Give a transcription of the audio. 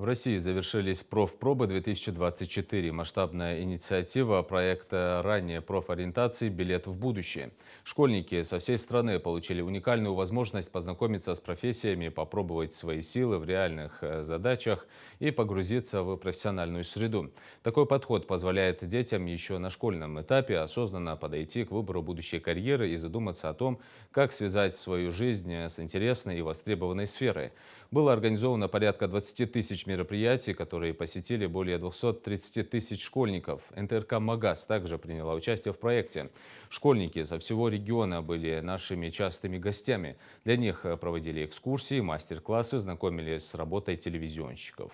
В России завершились профпробы 2024. Масштабная инициатива проекта ранее профориентации «Билет в будущее». Школьники со всей страны получили уникальную возможность познакомиться с профессиями, попробовать свои силы в реальных э, задачах и погрузиться в профессиональную среду. Такой подход позволяет детям еще на школьном этапе осознанно подойти к выбору будущей карьеры и задуматься о том, как связать свою жизнь э, с интересной и востребованной сферой. Было организовано порядка 20 тысяч мероприятий, которые посетили более 230 тысяч школьников. НТРК «Магаз» также приняла участие в проекте. Школьники со всего региона были нашими частыми гостями. Для них э, проводили экскурсии, мастер-классы, знакомились с работой телевизионщиков.